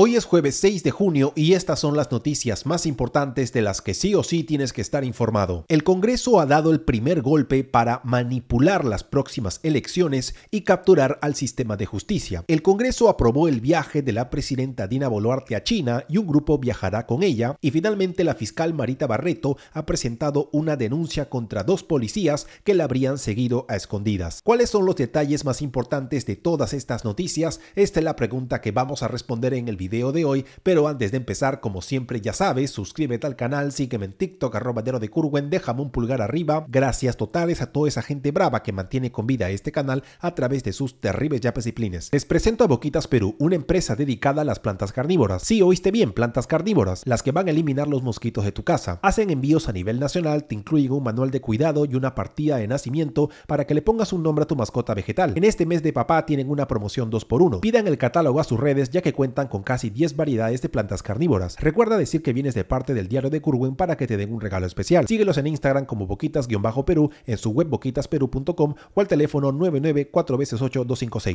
Hoy es jueves 6 de junio y estas son las noticias más importantes de las que sí o sí tienes que estar informado. El Congreso ha dado el primer golpe para manipular las próximas elecciones y capturar al sistema de justicia. El Congreso aprobó el viaje de la presidenta Dina Boluarte a China y un grupo viajará con ella y finalmente la fiscal Marita Barreto ha presentado una denuncia contra dos policías que la habrían seguido a escondidas. ¿Cuáles son los detalles más importantes de todas estas noticias? Esta es la pregunta que vamos a responder en el video de hoy, pero antes de empezar, como siempre ya sabes, suscríbete al canal, sígueme en TikTok, arroba de Curwen, déjame un pulgar arriba, gracias totales a toda esa gente brava que mantiene con vida este canal a través de sus terribles yapes y Les presento a Boquitas Perú, una empresa dedicada a las plantas carnívoras. Sí, oíste bien, plantas carnívoras, las que van a eliminar los mosquitos de tu casa. Hacen envíos a nivel nacional, te incluyen un manual de cuidado y una partida de nacimiento para que le pongas un nombre a tu mascota vegetal. En este mes de papá tienen una promoción 2x1. Pidan el catálogo a sus redes ya que cuentan con casi y 10 variedades de plantas carnívoras. Recuerda decir que vienes de parte del diario de Curwen para que te den un regalo especial. Síguelos en Instagram como boquitas-perú, en su web boquitasperú.com o al teléfono 994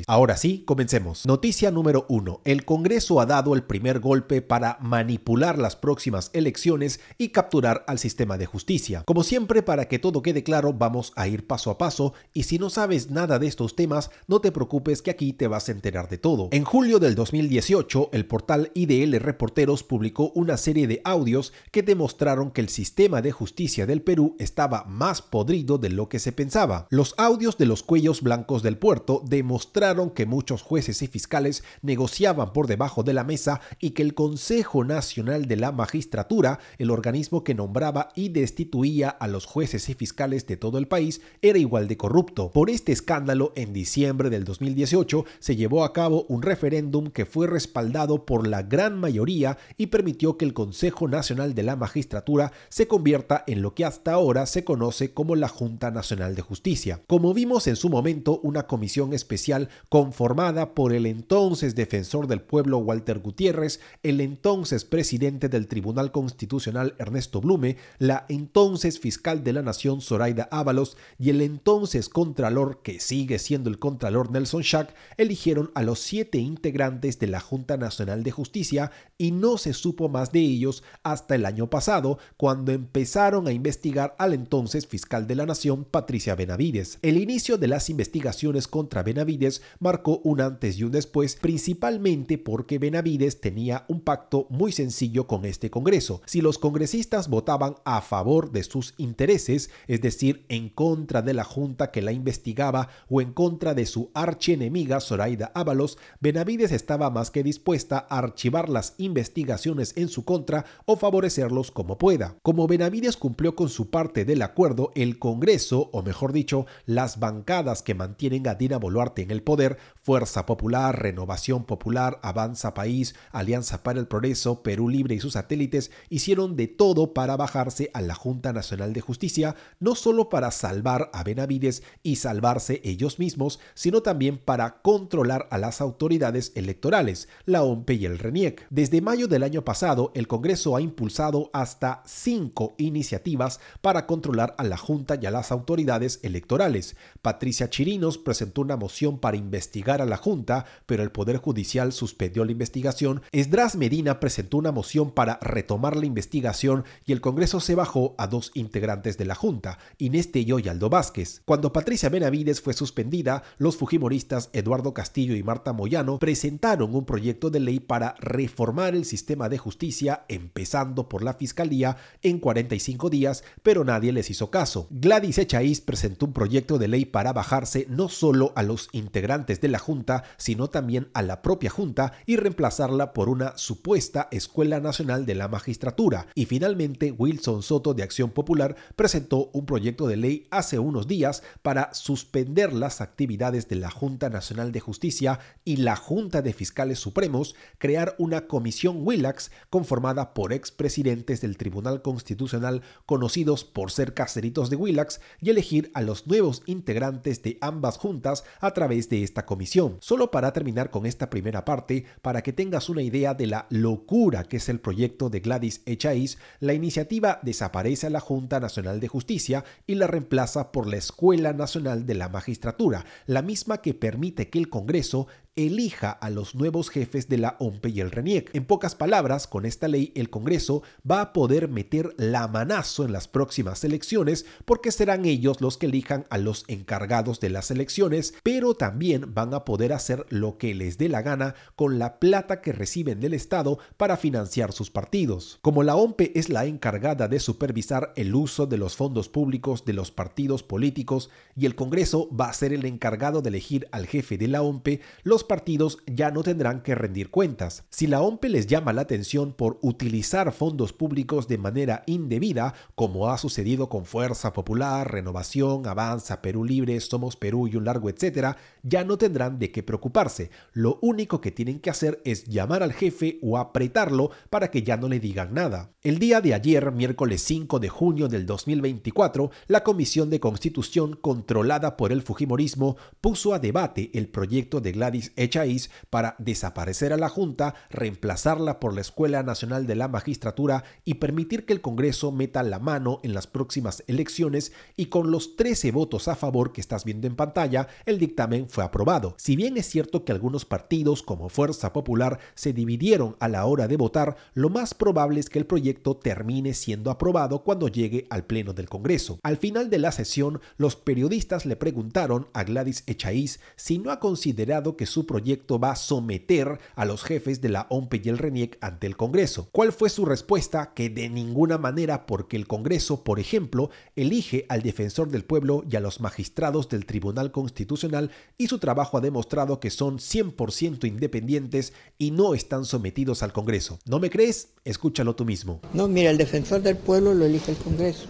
Ahora sí, comencemos. Noticia número 1. El Congreso ha dado el primer golpe para manipular las próximas elecciones y capturar al sistema de justicia. Como siempre, para que todo quede claro, vamos a ir paso a paso y si no sabes nada de estos temas, no te preocupes que aquí te vas a enterar de todo. En julio del 2018, el el portal IDL Reporteros publicó una serie de audios que demostraron que el sistema de justicia del Perú estaba más podrido de lo que se pensaba. Los audios de los cuellos blancos del puerto demostraron que muchos jueces y fiscales negociaban por debajo de la mesa y que el Consejo Nacional de la Magistratura, el organismo que nombraba y destituía a los jueces y fiscales de todo el país, era igual de corrupto. Por este escándalo, en diciembre del 2018 se llevó a cabo un referéndum que fue respaldado por la gran mayoría y permitió que el Consejo Nacional de la Magistratura se convierta en lo que hasta ahora se conoce como la Junta Nacional de Justicia. Como vimos en su momento, una comisión especial conformada por el entonces defensor del pueblo Walter Gutiérrez, el entonces presidente del Tribunal Constitucional Ernesto Blume, la entonces fiscal de la Nación Zoraida Ábalos y el entonces contralor que sigue siendo el contralor Nelson Schack, eligieron a los siete integrantes de la Junta Nacional de Justicia y no se supo más de ellos hasta el año pasado, cuando empezaron a investigar al entonces fiscal de la Nación, Patricia Benavides. El inicio de las investigaciones contra Benavides marcó un antes y un después, principalmente porque Benavides tenía un pacto muy sencillo con este Congreso. Si los congresistas votaban a favor de sus intereses, es decir, en contra de la Junta que la investigaba o en contra de su archienemiga Zoraida Ábalos, Benavides estaba más que dispuesta archivar las investigaciones en su contra o favorecerlos como pueda. Como Benavides cumplió con su parte del acuerdo, el Congreso, o mejor dicho, las bancadas que mantienen a Dina Boluarte en el poder, Fuerza Popular, Renovación Popular, Avanza País, Alianza para el Progreso, Perú Libre y sus satélites hicieron de todo para bajarse a la Junta Nacional de Justicia, no solo para salvar a Benavides y salvarse ellos mismos, sino también para controlar a las autoridades electorales, la OMP y el RENIEC. Desde mayo del año pasado, el Congreso ha impulsado hasta cinco iniciativas para controlar a la Junta y a las autoridades electorales. Patricia Chirinos presentó una moción para investigar a la Junta, pero el Poder Judicial suspendió la investigación, Esdras Medina presentó una moción para retomar la investigación y el Congreso se bajó a dos integrantes de la Junta, Inés Tello y Aldo Vázquez. Cuando Patricia Benavides fue suspendida, los fujimoristas Eduardo Castillo y Marta Moyano presentaron un proyecto de ley para reformar el sistema de justicia, empezando por la Fiscalía, en 45 días, pero nadie les hizo caso. Gladys Echaiz presentó un proyecto de ley para bajarse no solo a los integrantes de la Junta, sino también a la propia Junta y reemplazarla por una supuesta Escuela Nacional de la Magistratura. Y finalmente, Wilson Soto de Acción Popular presentó un proyecto de ley hace unos días para suspender las actividades de la Junta Nacional de Justicia y la Junta de Fiscales Supremos, crear una comisión Willax conformada por expresidentes del Tribunal Constitucional conocidos por ser caseritos de Willax y elegir a los nuevos integrantes de ambas juntas a través de esta comisión solo para terminar con esta primera parte, para que tengas una idea de la locura que es el proyecto de Gladys Echaiz, la iniciativa desaparece a la Junta Nacional de Justicia y la reemplaza por la Escuela Nacional de la Magistratura, la misma que permite que el Congreso elija a los nuevos jefes de la OMPE y el RENIEC. En pocas palabras, con esta ley el Congreso va a poder meter la manazo en las próximas elecciones porque serán ellos los que elijan a los encargados de las elecciones, pero también van a poder hacer lo que les dé la gana con la plata que reciben del Estado para financiar sus partidos. Como la OMPE es la encargada de supervisar el uso de los fondos públicos de los partidos políticos y el Congreso va a ser el encargado de elegir al jefe de la OMPE, los partidos ya no tendrán que rendir cuentas. Si la OMPE les llama la atención por utilizar fondos públicos de manera indebida, como ha sucedido con Fuerza Popular, Renovación, Avanza, Perú Libre, Somos Perú y un largo etcétera, ya no tendrán de qué preocuparse. Lo único que tienen que hacer es llamar al jefe o apretarlo para que ya no le digan nada. El día de ayer, miércoles 5 de junio del 2024, la Comisión de Constitución, controlada por el Fujimorismo, puso a debate el proyecto de Gladys Echaíz para desaparecer a la Junta, reemplazarla por la Escuela Nacional de la Magistratura y permitir que el Congreso meta la mano en las próximas elecciones y con los 13 votos a favor que estás viendo en pantalla, el dictamen fue aprobado. Si bien es cierto que algunos partidos como Fuerza Popular se dividieron a la hora de votar, lo más probable es que el proyecto termine siendo aprobado cuando llegue al Pleno del Congreso. Al final de la sesión, los periodistas le preguntaron a Gladys Echaíz si no ha considerado que su proyecto va a someter a los jefes de la OMP y el RENIEC ante el Congreso. ¿Cuál fue su respuesta? Que de ninguna manera, porque el Congreso, por ejemplo, elige al defensor del pueblo y a los magistrados del Tribunal Constitucional y su trabajo ha demostrado que son 100% independientes y no están sometidos al Congreso. ¿No me crees? Escúchalo tú mismo. No, mira, el defensor del pueblo lo elige el Congreso.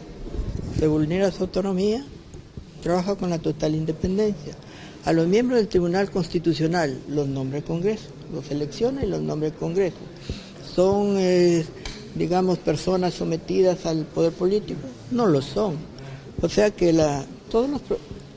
Se vulnera su autonomía, trabaja con la total independencia. A los miembros del Tribunal Constitucional los nombra el Congreso, los selecciona y los nombra el Congreso. Son, eh, digamos, personas sometidas al poder político. No lo son. O sea que la,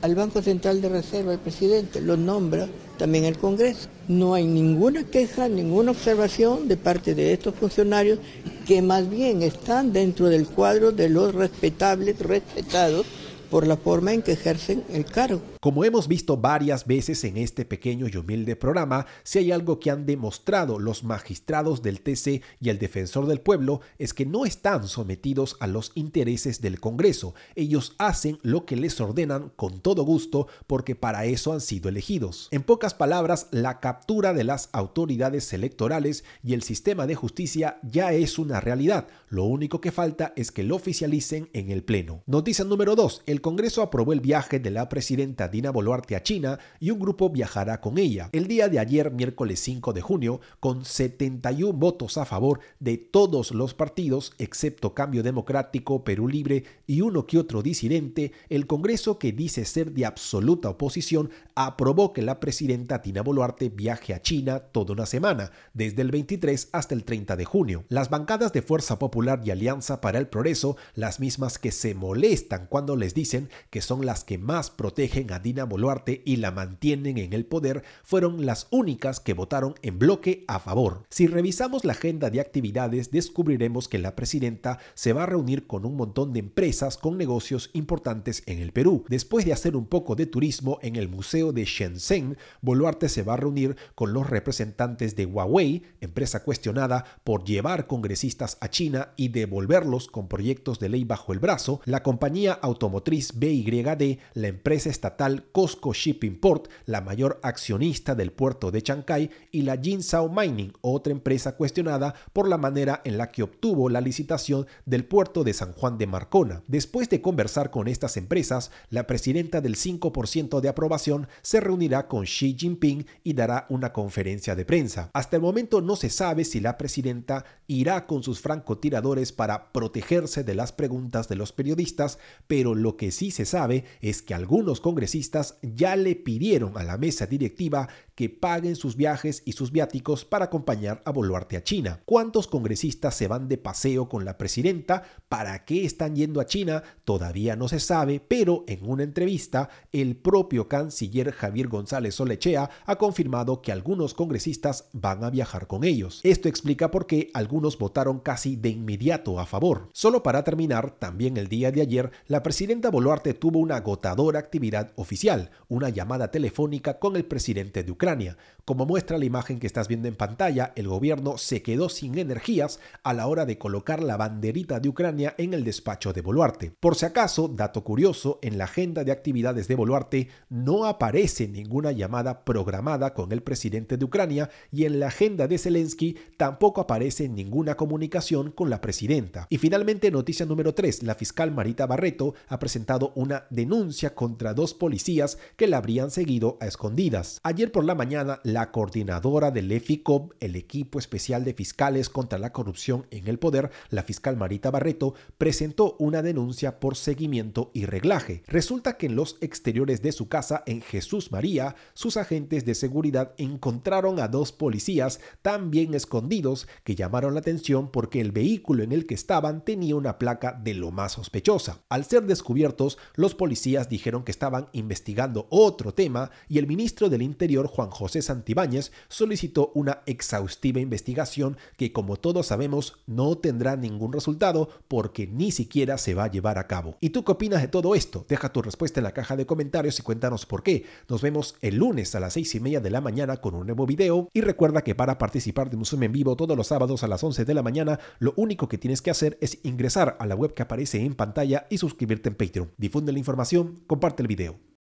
al Banco Central de Reserva, el presidente, los nombra también el Congreso. No hay ninguna queja, ninguna observación de parte de estos funcionarios que más bien están dentro del cuadro de los respetables, respetados por la forma en que ejercen el cargo. Como hemos visto varias veces en este pequeño y humilde programa, si hay algo que han demostrado los magistrados del TC y el defensor del pueblo es que no están sometidos a los intereses del Congreso. Ellos hacen lo que les ordenan con todo gusto porque para eso han sido elegidos. En pocas palabras, la captura de las autoridades electorales y el sistema de justicia ya es una realidad. Lo único que falta es que lo oficialicen en el Pleno. Noticia número 2. El Congreso aprobó el viaje de la presidenta Dina Boluarte a China y un grupo viajará con ella. El día de ayer, miércoles 5 de junio, con 71 votos a favor de todos los partidos, excepto Cambio Democrático, Perú Libre y uno que otro disidente, el Congreso que dice ser de absoluta oposición aprobó que la presidenta Dina Boluarte viaje a China toda una semana, desde el 23 hasta el 30 de junio. Las bancadas de Fuerza Popular y Alianza para el Progreso, las mismas que se molestan cuando les dicen que son las que más protegen a Dina Boluarte y la mantienen en el poder fueron las únicas que votaron en bloque a favor. Si revisamos la agenda de actividades, descubriremos que la presidenta se va a reunir con un montón de empresas con negocios importantes en el Perú. Después de hacer un poco de turismo en el Museo de Shenzhen, Boluarte se va a reunir con los representantes de Huawei, empresa cuestionada por llevar congresistas a China y devolverlos con proyectos de ley bajo el brazo, la compañía automotriz BYD, la empresa estatal Costco Shipping Port, la mayor accionista del puerto de Chancay, y la Jinsao Mining, otra empresa cuestionada por la manera en la que obtuvo la licitación del puerto de San Juan de Marcona. Después de conversar con estas empresas, la presidenta del 5% de aprobación se reunirá con Xi Jinping y dará una conferencia de prensa. Hasta el momento no se sabe si la presidenta irá con sus francotiradores para protegerse de las preguntas de los periodistas, pero lo que sí se sabe es que algunos congresistas ya le pidieron a la mesa directiva que paguen sus viajes y sus viáticos para acompañar a Boluarte a China. ¿Cuántos congresistas se van de paseo con la presidenta? ¿Para qué están yendo a China? Todavía no se sabe, pero en una entrevista, el propio canciller Javier González Solechea ha confirmado que algunos congresistas van a viajar con ellos. Esto explica por qué algunos votaron casi de inmediato a favor. Solo para terminar, también el día de ayer, la presidenta Boluarte tuvo una agotadora actividad oficial, una llamada telefónica con el presidente de Ucrania. Ucrania. Como muestra la imagen que estás viendo en pantalla, el gobierno se quedó sin energías a la hora de colocar la banderita de Ucrania en el despacho de Boluarte. Por si acaso, dato curioso, en la agenda de actividades de Boluarte no aparece ninguna llamada programada con el presidente de Ucrania y en la agenda de Zelensky tampoco aparece ninguna comunicación con la presidenta. Y finalmente, noticia número 3, la fiscal Marita Barreto ha presentado una denuncia contra dos policías que la habrían seguido a escondidas. Ayer por la mañana, la coordinadora del EFICOP, el equipo especial de fiscales contra la corrupción en el poder, la fiscal Marita Barreto, presentó una denuncia por seguimiento y reglaje. Resulta que en los exteriores de su casa en Jesús María, sus agentes de seguridad encontraron a dos policías tan bien escondidos que llamaron la atención porque el vehículo en el que estaban tenía una placa de lo más sospechosa. Al ser descubiertos, los policías dijeron que estaban investigando otro tema y el ministro del Interior, Juan José Santibáñez solicitó una exhaustiva investigación que, como todos sabemos, no tendrá ningún resultado porque ni siquiera se va a llevar a cabo. ¿Y tú qué opinas de todo esto? Deja tu respuesta en la caja de comentarios y cuéntanos por qué. Nos vemos el lunes a las seis y media de la mañana con un nuevo video y recuerda que para participar de zoom en vivo todos los sábados a las 11 de la mañana, lo único que tienes que hacer es ingresar a la web que aparece en pantalla y suscribirte en Patreon. Difunde la información, comparte el video.